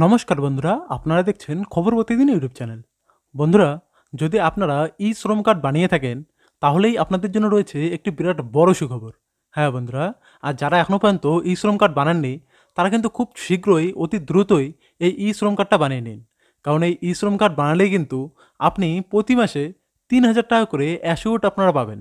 নমস্কার বন্ধুরা আপনারা দেখছেন খবর প্রতিদিন ইউটিউব চ্যানেল বন্ধুরা যদি আপনারা ই শ্রম কার্ড বানিয়ে থাকেন তাহলেই আপনাদের জন্য রয়েছে একটি বিরাট বড় সুখবর হ্যাঁ বন্ধুরা আর যারা এখনও পর্যন্ত ই শ্রম কার্ড বানাননি তারা কিন্তু খুব শীঘ্রই অতি দ্রুতই এই ই শ্রম কার্ডটা বানিয়ে নিন কারণ এই ই শ্রম কার্ড বানালেই কিন্তু আপনি প্রতি মাসে তিন হাজার টাকা করে অ্যাসিউট আপনারা পাবেন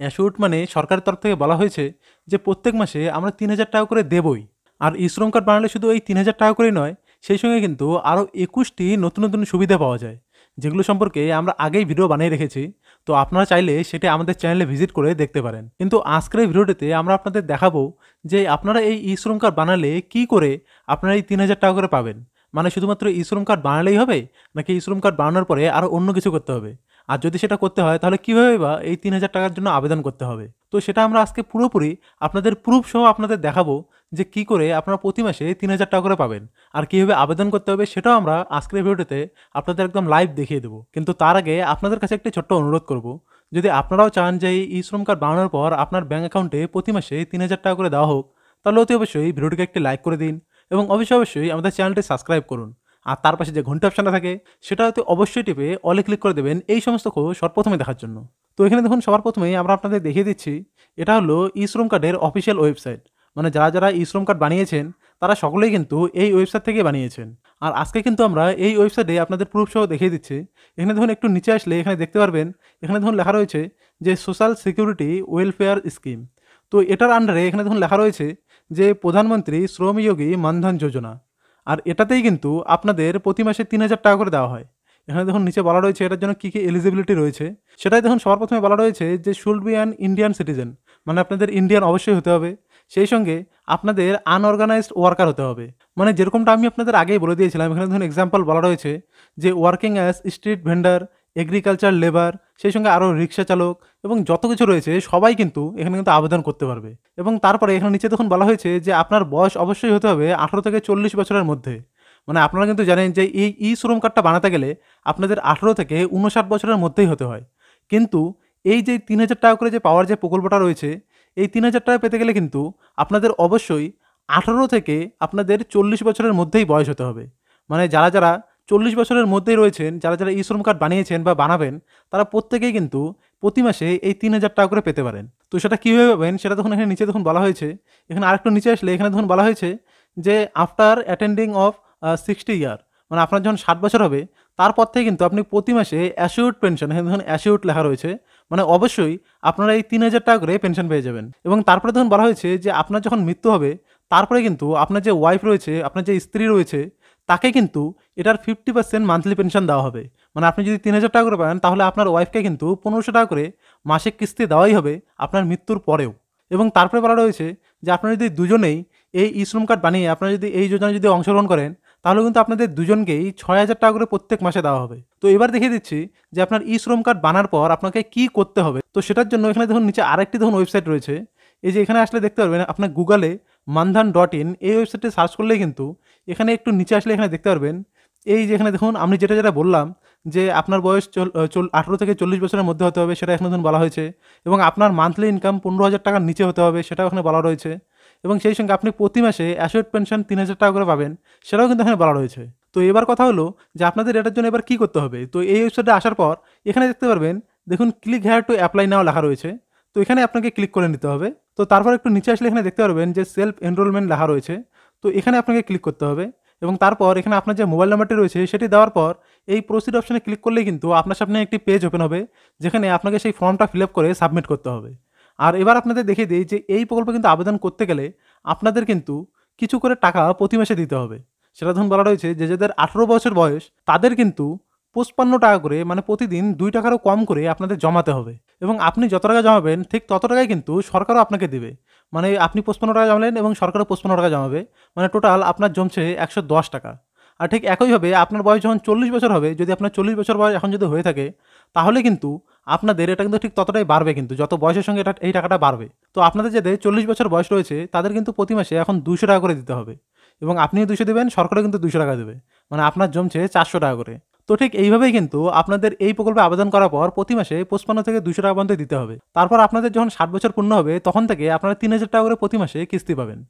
অ্যাসিউট মানে সরকারের তরফ থেকে বলা হয়েছে যে প্রত্যেক মাসে আমরা তিন হাজার টাকা করে দেবই আর ই শ্রম কার্ড বানালে শুধু এই তিন হাজার টাকা করেই নয় সেই সঙ্গে কিন্তু আরও একুশটি নতুন নতুন সুবিধা পাওয়া যায় যেগুলো সম্পর্কে আমরা আগেই ভিডিও বানিয়ে রেখেছি তো আপনারা চাইলে সেটা আমাদের চ্যানেলে ভিজিট করে দেখতে পারেন কিন্তু আজকের এই ভিডিওটিতে আমরা আপনাদের দেখাবো যে আপনারা এই ই শ্রম কার্ড বানালে কি করে আপনারা এই তিন হাজার টাকা করে পাবেন মানে শুধুমাত্র ই শ্রম কার্ড বানালেই হবে নাকি ই শ্রম কার্ড বানানোর পরে আরও অন্য কিছু করতে হবে আর যদি সেটা করতে হয় তাহলে কীভাবে বা এই তিন হাজার টাকার জন্য আবেদন করতে হবে তো সেটা আমরা আজকে পুরোপুরি আপনাদের প্রুফ সহ আপনাদের দেখাবো যে কি করে আপনারা প্রতি মাসে তিন হাজার টাকা করে পাবেন আর কীভাবে আবেদন করতে হবে সেটাও আমরা আজকের ভিডিওতে আপনাদের একদম লাইভ দেখিয়ে দেবো কিন্তু তার আগে আপনাদের কাছে একটি ছোট্ট অনুরোধ করব যদি আপনারাও চান যে এই শ্রম কার্ড বানানোর পর আপনার ব্যাঙ্ক অ্যাকাউন্টে প্রতি মাসে তিন হাজার টাকা করে দেওয়া হোক তাহলে অতি অবশ্যই ভিডিওটিকে একটি লাইক করে দিন এবং অবশ্যই অবশ্যই আমাদের চ্যানেলটি সাবস্ক্রাইব করুন আর তার পাশে যে ঘন্টা অপশানটা থাকে সেটা হয়তো অবশ্যই টিপে অলে ক্লিক করে দেবেন এই সমস্ত খবর সর্বপ্রথমে দেখার জন্য তো এখানে দেখুন সবার প্রথমে আমরা আপনাদের দেখিয়ে দিচ্ছি এটা হলো ইশ্রম কার্ডের অফিসিয়াল ওয়েবসাইট মানে যারা যারা ইশ্রম কার্ড বানিয়েছেন তারা সকলেই কিন্তু এই ওয়েবসাইট থেকে বানিয়েছেন আর আজকে কিন্তু আমরা এই ওয়েবসাইটে আপনাদের প্রুফ সহ দেখিয়ে দিচ্ছি এখানে ধরুন একটু নিচে আসলে এখানে দেখতে পারবেন এখানে ধরুন লেখা রয়েছে যে সোশ্যাল সিকিউরিটি ওয়েলফেয়ার স্কিম তো এটার আন্ডারে এখানে ধরুন লেখা রয়েছে যে প্রধানমন্ত্রী শ্রমযোগী মানধন যোজনা আর এটাতেই কিন্তু আপনাদের প্রতি মাসে তিন হাজার টাকা করে দেওয়া হয় এখানে দেখুন নিচে বলা রয়েছে এটার জন্য কী কী এলিজিবিলিটি রয়েছে সেটাই দেখুন সবার প্রথমে বলা রয়েছে যে should be an Indian citizen মানে আপনাদের ইন্ডিয়ান অবশ্যই হতে হবে সেই সঙ্গে আপনাদের আনঅর্গানাইজড ওয়ার্কার হতে হবে মানে যেরকমটা আমি আপনাদের আগেই বলে দিয়েছিলাম এখানে ধরুন এক্সাম্পল বলা রয়েছে যে working as street vendor agriculture labour সেই সঙ্গে আরও রিক্সা চালক এবং যত কিছু রয়েছে সবাই কিন্তু এখানে কিন্তু আবেদন করতে পারবে এবং তারপরে এখানে নিচে তখন বলা হয়েছে যে আপনার বয়স অবশ্যই হতে হবে আঠারো থেকে চল্লিশ বছরের মধ্যে মানে আপনারা কিন্তু জানেন যে এই ই শ্রম কার্ডটা বানাতে গেলে আপনাদের আঠেরো থেকে উনষাট বছরের মধ্যেই হতে হয় কিন্তু এই যে তিন হাজার টাকা করে যে পাওয়ার যে প্রকল্পটা রয়েছে এই তিন হাজার টাকা পেতে গেলে কিন্তু আপনাদের অবশ্যই আঠারো থেকে আপনাদের চল্লিশ বছরের মধ্যেই বয়স হতে হবে মানে যারা যারা চল্লিশ বছরের মধ্যেই রয়েছেন যারা যারা ই শ্রম কার্ড বানিয়েছেন বা বানাবেন তারা প্রত্যেকেই কিন্তু প্রতি মাসে এই তিন হাজার টাকা করে পেতে পারেন তো সেটা কীভাবে পাবেন সেটা তখন এখানে নিচে তখন বলা হয়েছে এখানে আরেকটু নিচে আসলে এখানে তখন বলা হয়েছে যে after attending of sixty year মানে আপনার যখন ষাট বছর হবে তারপর থেকে কিন্তু আপনি প্রতি মাসে অ্যাসিউড পেনশন এখানে ধরুন অ্যাসিউড লেখা রয়েছে মানে অবশ্যই আপনারা এই তিন হাজার টাকা করে পেনশন পেয়ে যাবেন এবং তারপরে তখন বলা হয়েছে যে আপনার যখন মৃত্যু হবে তারপরে কিন্তু আপনার যে ওয়াইফ রয়েছে আপনার যে স্ত্রী রয়েছে তাকে কিন্তু এটার ফিফটি পার্সেন্ট মান্থলি পেনশন দেওয়া হবে মানে আপনি যদি তিন হাজার টাকা করে পান তাহলে আপনার ওয়াইফকে কিন্তু পনেরোশো টাকা করে মাসিক কিস্তি দেওয়াই হবে আপনার মৃত্যুর পরেও এবং তারপরে বলা রয়েছে যে আপনারা যদি দুজনেই এই ই শ্রম কার্ড বানিয়ে আপনারা যদি এই যোজনায় যদি অংশগ্রহণ করেন তাহলে কিন্তু আপনাদের দুজনকেই ছয় হাজার টাকা করে প্রত্যেক মাসে দেওয়া হবে তো এবার দেখিয়ে দিচ্ছি যে আপনার ই শ্রম কার্ড বানার পর আপনাকে কি করতে হবে তো সেটার জন্য এখানে দেখুন নিচে আরেকটি দেখুন ওয়েবসাইট রয়েছে এই যে এখানে আসলে দেখতে পারবেন আপনার গুগলে মানধান ডট ইন এই ওয়েবসাইটে সার্চ করলেই কিন্তু এখানে একটু নিচে আসলে এখানে দেখতে পারবেন এই যে এখানে দেখুন আমি যেটা যেটা বললাম যে আপনার বয়স চল আঠেরো থেকে চল্লিশ বছরের মধ্যে হতে হবে সেটা এখানে ধরুন বলা হয়েছে এবং আপনার মান্থলি ইনকাম পনেরো হাজার টাকার নিচে হতে হবে সেটাও এখানে বলা রয়েছে এবং সেই সঙ্গে আপনি প্রতি মাসে অ্যাসোয়েড পেনশন তিন হাজার টাকা করে পাবেন সেটাও কিন্তু এখানে বলা রয়েছে তো এবার কথা হলো যে আপনাদের এটার জন্য এবার কী করতে হবে তো এই ওয়েবসাইটে আসার পর এখানে দেখতে পারবেন দেখুন ক্লিক হ্যার টু অ্যাপ্লাই নাও লেখা রয়েছে তো এখানে আপনাকে ক্লিক করে নিতে হবে তো তারপর একটু নিচে আসলে এখানে দেখতে পারবেন যে সেলফ এনরোলমেন্ট লেখা রয়েছে তো এখানে আপনাকে ক্লিক করতে হবে এবং তারপর এখানে আপনার যে মোবাইল নাম্বারটি রয়েছে সেটি দেওয়ার পর এই প্রসিড অপশানে ক্লিক করলেই কিন্তু আপনার সামনে একটি পেজ ওপেন হবে যেখানে আপনাকে সেই ফর্মটা ফিল করে সাবমিট করতে হবে আর এবার আপনাদের দেখিয়ে দিই যে এই প্রকল্পে কিন্তু আবেদন করতে গেলে আপনাদের কিন্তু কিছু করে টাকা প্রতি মাসে দিতে হবে সেটা ধরুন বলা রয়েছে যে যাদের আঠেরো বছর বয়স তাদের কিন্তু পঁচপান্ন টাকা করে মানে প্রতিদিন দুই টাকারও কম করে আপনাদের জমাতে হবে এবং আপনি যত টাকা জমাবেন ঠিক তত টাকাই কিন্তু সরকারও আপনাকে দেবে মানে আপনি পঁচপান্ন টাকা জমালেন এবং সরকারও পঁচপান্ন টাকা জমাবে মানে টোটাল আপনার জমছে একশো দশ টাকা আর ঠিক একইভাবে আপনার বয়স যখন চল্লিশ বছর হবে যদি আপনার চল্লিশ বছর বয়স এখন যদি হয়ে থাকে তাহলে কিন্তু আপনাদের এটা কিন্তু ঠিক ততটাই বাড়বে কিন্তু যত বয়সের সঙ্গে এটা এই টাকাটা বাড়বে তো আপনাদের যাদের চল্লিশ বছর বয়স রয়েছে তাদের কিন্তু প্রতি মাসে এখন দুশো টাকা করে দিতে হবে এবং আপনিও দুশো দেবেন সরকারও কিন্তু দুশো টাকা দেবে মানে আপনার জমছে চারশো টাকা করে তো ঠিক এইভাবেই কিন্তু আপনাদের এই প্রকল্পে আবেদন করার পর প্রতি মাসে পঁচপান্ন থেকে দুশো টাকা পর্যন্ত দিতে হবে তারপর আপনাদের যখন ষাট বছর পূর্ণ হবে তখন থেকে আপনারা তিন হাজার টাকা করে প্রতি মাসে কিস্তি পাবেন